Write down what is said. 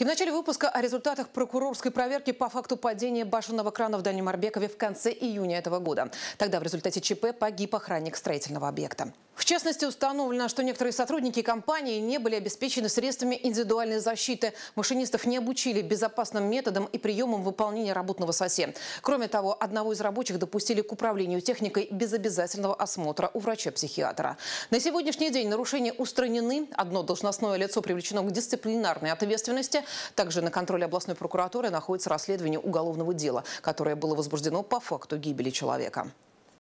И в начале выпуска о результатах прокурорской проверки по факту падения башенного крана в Дальнем Арбекове в конце июня этого года. Тогда в результате ЧП погиб охранник строительного объекта. В частности, установлено, что некоторые сотрудники компании не были обеспечены средствами индивидуальной защиты. Машинистов не обучили безопасным методам и приемам выполнения работного на Кроме того, одного из рабочих допустили к управлению техникой без обязательного осмотра у врача-психиатра. На сегодняшний день нарушения устранены. Одно должностное лицо привлечено к дисциплинарной ответственности. Также на контроле областной прокуратуры находится расследование уголовного дела, которое было возбуждено по факту гибели человека.